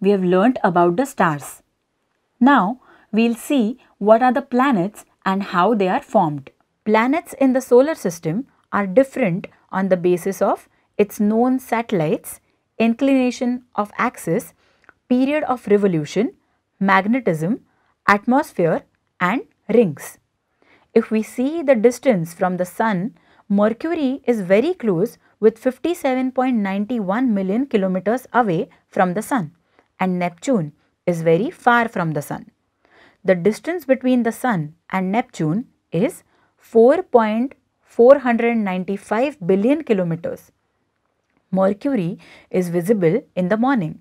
we have learnt about the stars. Now, we'll see what are the planets and how they are formed. Planets in the solar system are different on the basis of its known satellites, inclination of axis, period of revolution, magnetism, atmosphere and rings. If we see the distance from the sun, Mercury is very close with 57.91 million kilometers away from the sun and Neptune is very far from the Sun. The distance between the Sun and Neptune is 4.495 billion kilometers. Mercury is visible in the morning.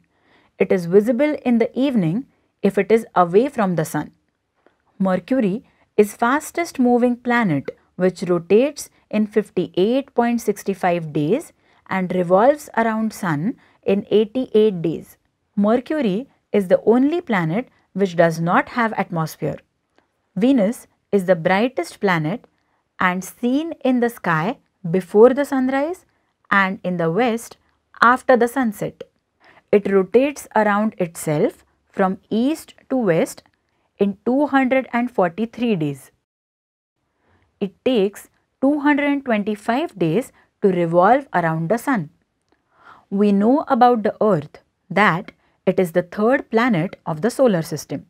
It is visible in the evening if it is away from the Sun. Mercury is fastest moving planet which rotates in 58.65 days and revolves around Sun in 88 days. Mercury is the only planet which does not have atmosphere. Venus is the brightest planet and seen in the sky before the sunrise and in the west after the sunset. It rotates around itself from east to west in 243 days. It takes 225 days to revolve around the sun. We know about the earth that it is the third planet of the solar system.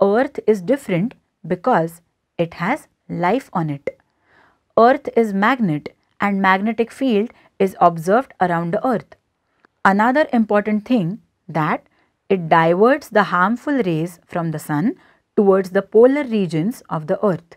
Earth is different because it has life on it. Earth is magnet and magnetic field is observed around the earth. Another important thing that it diverts the harmful rays from the sun towards the polar regions of the earth.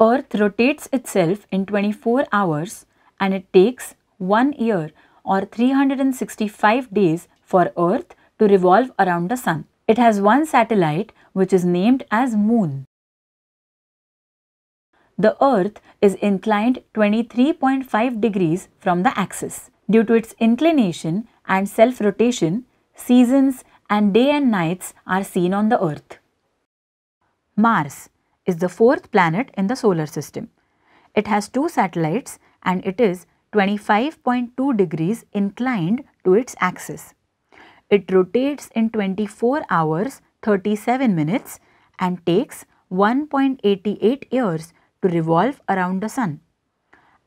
Earth rotates itself in 24 hours and it takes 1 year or 365 days for Earth to revolve around the Sun. It has one satellite which is named as Moon. The Earth is inclined 23.5 degrees from the axis. Due to its inclination and self-rotation, seasons and day and nights are seen on the Earth. Mars is the fourth planet in the solar system. It has two satellites and it is 25.2 degrees inclined to its axis. It rotates in 24 hours 37 minutes and takes 1.88 years to revolve around the sun.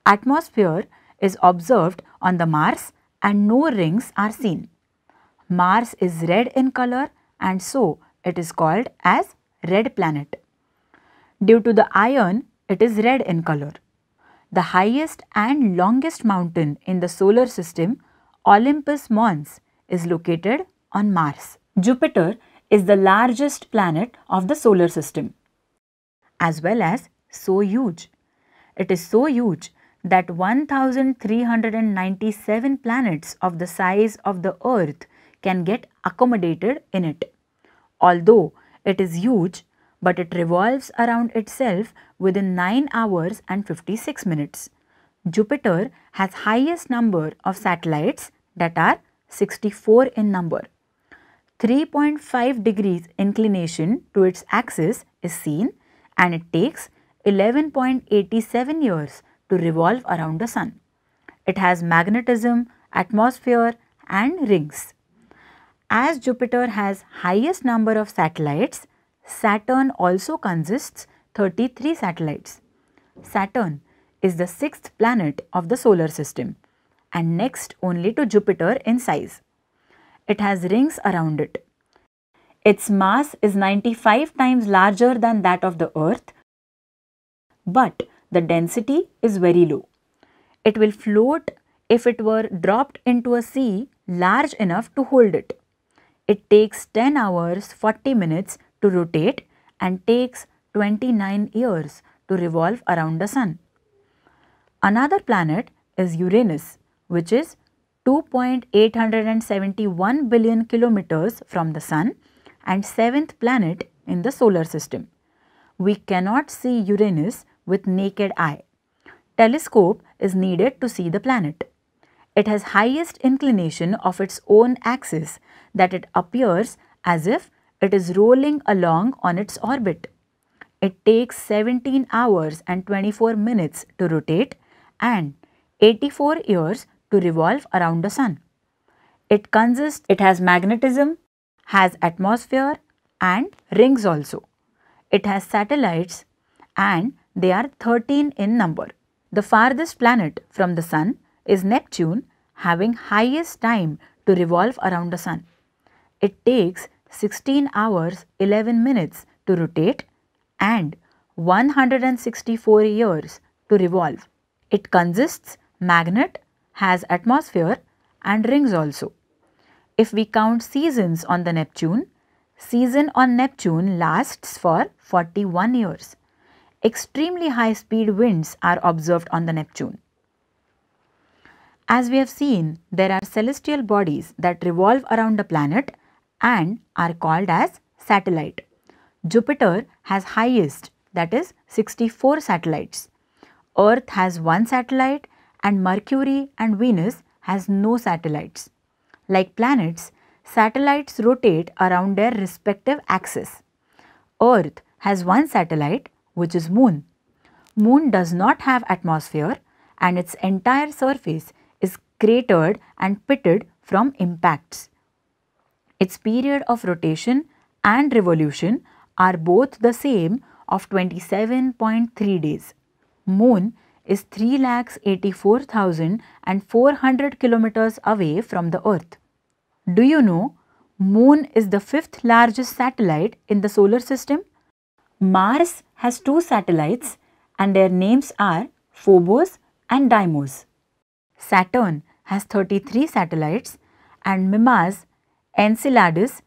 Atmosphere is observed on the Mars and no rings are seen. Mars is red in color and so it is called as red planet. Due to the iron, it is red in color. The highest and longest mountain in the solar system, Olympus Mons, is located on Mars. Jupiter is the largest planet of the solar system as well as so huge. It is so huge that 1397 planets of the size of the Earth can get accommodated in it. Although it is huge, but it revolves around itself within 9 hours and 56 minutes. Jupiter has highest number of satellites that are 64 in number. 3.5 degrees inclination to its axis is seen and it takes 11.87 years to revolve around the sun. It has magnetism, atmosphere and rings. As Jupiter has highest number of satellites, Saturn also consists 33 satellites. Saturn is the sixth planet of the solar system and next only to Jupiter in size. It has rings around it. Its mass is 95 times larger than that of the Earth, but the density is very low. It will float if it were dropped into a sea large enough to hold it. It takes 10 hours 40 minutes to rotate and takes 29 years to revolve around the sun. Another planet is Uranus which is 2.871 billion kilometers from the sun and 7th planet in the solar system. We cannot see Uranus with naked eye. Telescope is needed to see the planet. It has highest inclination of its own axis that it appears as if it is rolling along on its orbit. It takes 17 hours and 24 minutes to rotate and 84 years to revolve around the sun. It consists, it has magnetism, has atmosphere and rings also. It has satellites and they are 13 in number. The farthest planet from the sun is Neptune having highest time to revolve around the sun. It takes 16 hours 11 minutes to rotate and 164 years to revolve. It consists magnet has atmosphere and rings also. If we count seasons on the Neptune, season on Neptune lasts for 41 years. Extremely high speed winds are observed on the Neptune. As we have seen, there are celestial bodies that revolve around a planet and are called as satellite. Jupiter has highest that is 64 satellites. Earth has one satellite and Mercury and Venus has no satellites. Like planets, satellites rotate around their respective axis. Earth has one satellite which is Moon. Moon does not have atmosphere and its entire surface is cratered and pitted from impacts. Its period of rotation and revolution are both the same of 27.3 days. Moon is 3,84,400 kilometers away from the Earth. Do you know Moon is the fifth largest satellite in the solar system? Mars has two satellites and their names are Phobos and Deimos. Saturn has 33 satellites and Mimas, Enceladus,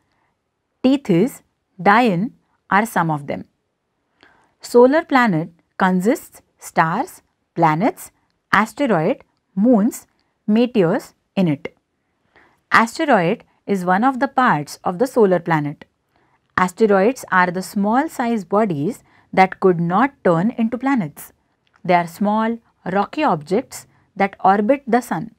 Tethys, Dian are some of them. Solar planet consists stars, planets, asteroid, moons, meteors in it. Asteroid is one of the parts of the solar planet. Asteroids are the small sized bodies that could not turn into planets. They are small, rocky objects that orbit the sun.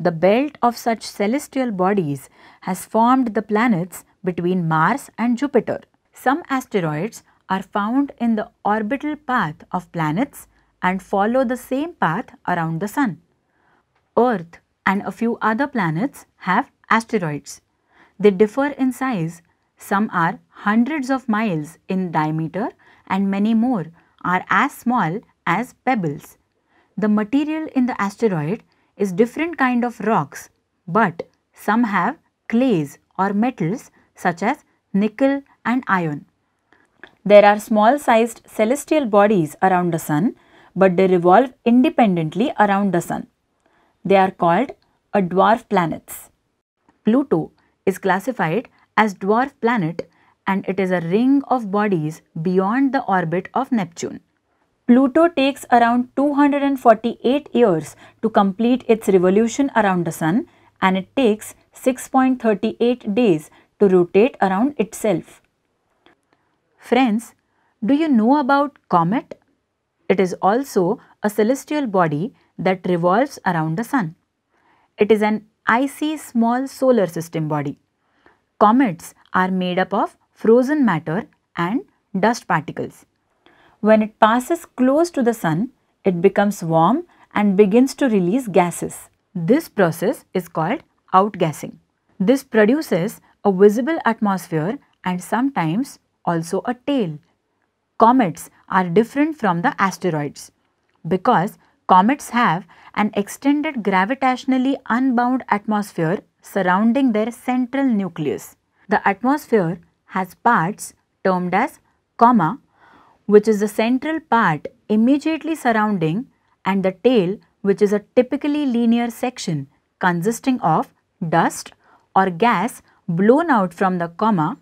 The belt of such celestial bodies has formed the planets between Mars and Jupiter. Some asteroids are found in the orbital path of planets and follow the same path around the Sun. Earth and a few other planets have asteroids. They differ in size. Some are hundreds of miles in diameter and many more are as small as pebbles. The material in the asteroid is different kind of rocks but some have clays or metals such as nickel and iron. There are small sized celestial bodies around the sun but they revolve independently around the Sun. They are called a dwarf planets. Pluto is classified as dwarf planet and it is a ring of bodies beyond the orbit of Neptune. Pluto takes around 248 years to complete its revolution around the Sun and it takes 6.38 days to rotate around itself. Friends, do you know about comet? It is also a celestial body that revolves around the sun. It is an icy small solar system body. Comets are made up of frozen matter and dust particles. When it passes close to the sun, it becomes warm and begins to release gases. This process is called outgassing. This produces a visible atmosphere and sometimes also a tail comets are different from the asteroids because comets have an extended gravitationally unbound atmosphere surrounding their central nucleus. The atmosphere has parts termed as comma which is the central part immediately surrounding and the tail which is a typically linear section consisting of dust or gas blown out from the comma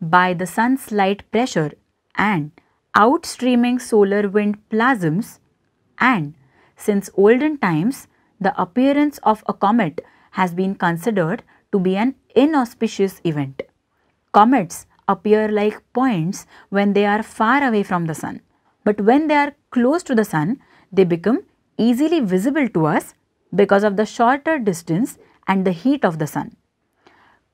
by the sun's light pressure and outstreaming solar wind plasms and since olden times the appearance of a comet has been considered to be an inauspicious event. Comets appear like points when they are far away from the sun but when they are close to the sun they become easily visible to us because of the shorter distance and the heat of the sun.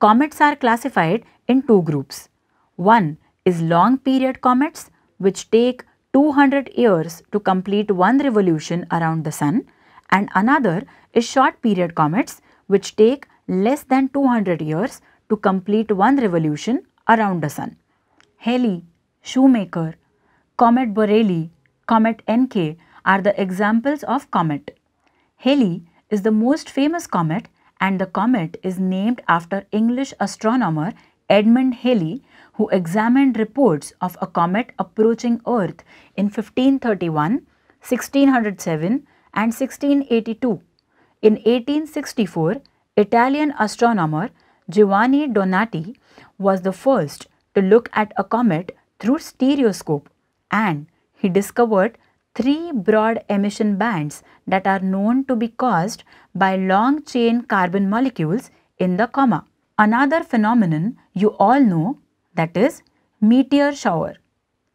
Comets are classified in two groups. One is long period comets which take 200 years to complete one revolution around the sun and another is short period comets which take less than 200 years to complete one revolution around the sun. Halley, Shoemaker, Comet Borelli, Comet NK are the examples of comet. Halley is the most famous comet and the comet is named after English astronomer Edmund Halley who examined reports of a comet approaching Earth in 1531, 1607 and 1682. In 1864, Italian astronomer Giovanni Donati was the first to look at a comet through stereoscope and he discovered three broad emission bands that are known to be caused by long chain carbon molecules in the coma. Another phenomenon you all know that is meteor shower.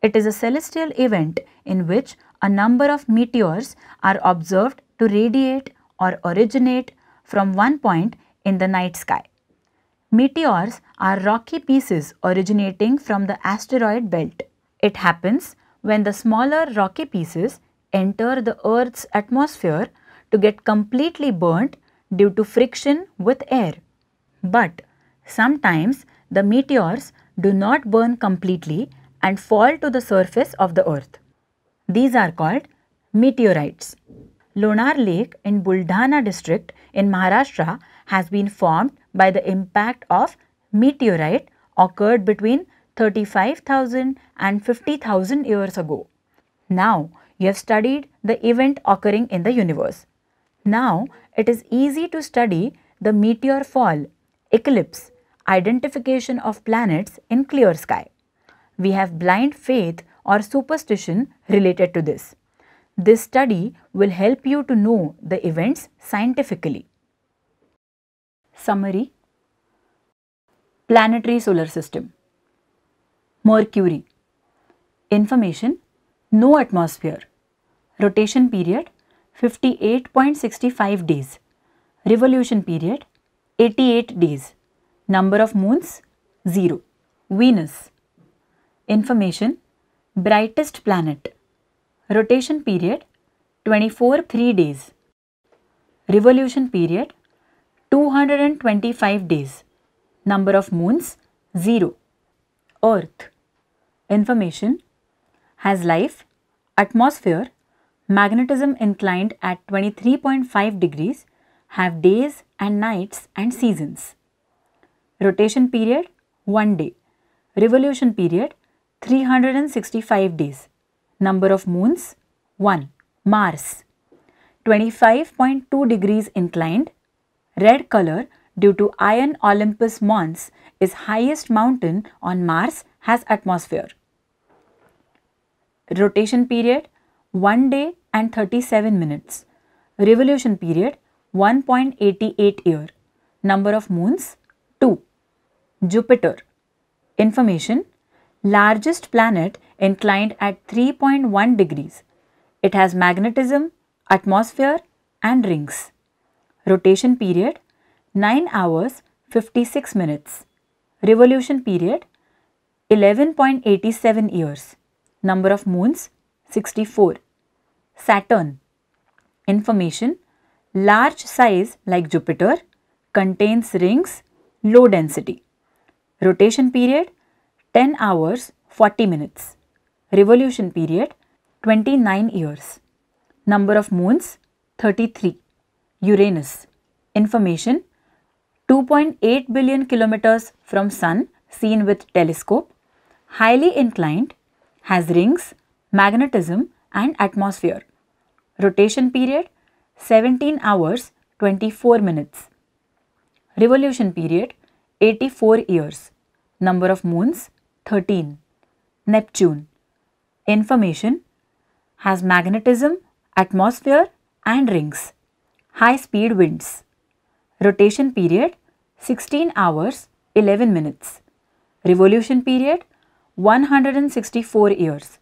It is a celestial event in which a number of meteors are observed to radiate or originate from one point in the night sky. Meteors are rocky pieces originating from the asteroid belt. It happens when the smaller rocky pieces enter the Earth's atmosphere to get completely burnt due to friction with air. But sometimes the meteors do not burn completely and fall to the surface of the earth. These are called meteorites. Lonar Lake in Buldhana district in Maharashtra has been formed by the impact of meteorite occurred between 35,000 and 50,000 years ago. Now you have studied the event occurring in the universe. Now it is easy to study the meteor fall, eclipse identification of planets in clear sky. We have blind faith or superstition related to this. This study will help you to know the events scientifically. Summary Planetary Solar System Mercury Information No atmosphere Rotation period 58.65 days Revolution period 88 days Number of moons 0. Venus Information Brightest planet Rotation period 24 3 days Revolution period 225 days Number of moons 0 Earth Information Has life Atmosphere magnetism inclined at 23.5 degrees have days and nights and seasons rotation period 1 day, revolution period 365 days, number of moons 1, Mars 25.2 degrees inclined, red color due to iron Olympus Mons is highest mountain on Mars has atmosphere. Rotation period 1 day and 37 minutes. Revolution period 1.88 year. Number of moons Jupiter. Information largest planet inclined at 3.1 degrees. It has magnetism, atmosphere and rings. Rotation period 9 hours 56 minutes. Revolution period 11.87 years. Number of moons 64. Saturn. Information Large size like Jupiter contains rings, low density. Rotation period 10 hours 40 minutes. Revolution period 29 years. Number of moons 33. Uranus. Information 2.8 billion kilometers from sun seen with telescope. Highly inclined. Has rings, magnetism and atmosphere. Rotation period 17 hours 24 minutes. Revolution period 84 years. Number of moons 13. Neptune. Information has magnetism, atmosphere and rings. High speed winds. Rotation period 16 hours 11 minutes. Revolution period 164 years.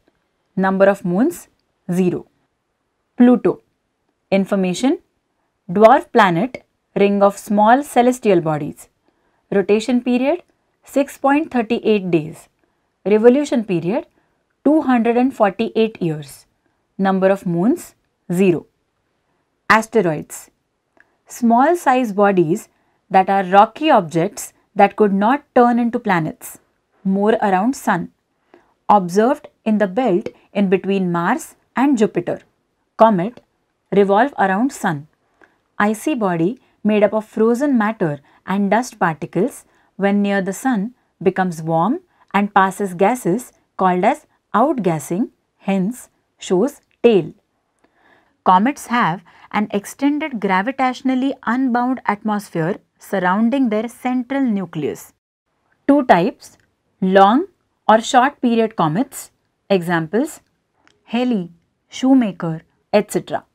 Number of moons 0. Pluto. Information Dwarf planet, ring of small celestial bodies rotation period 6.38 days, revolution period 248 years, number of moons 0. Asteroids Small size bodies that are rocky objects that could not turn into planets, more around Sun, observed in the belt in between Mars and Jupiter. Comet revolve around Sun, icy body made up of frozen matter and dust particles when near the sun becomes warm and passes gases called as outgassing, hence shows tail. Comets have an extended gravitationally unbound atmosphere surrounding their central nucleus. Two types, long or short period comets, examples, Halley, Shoemaker, etc.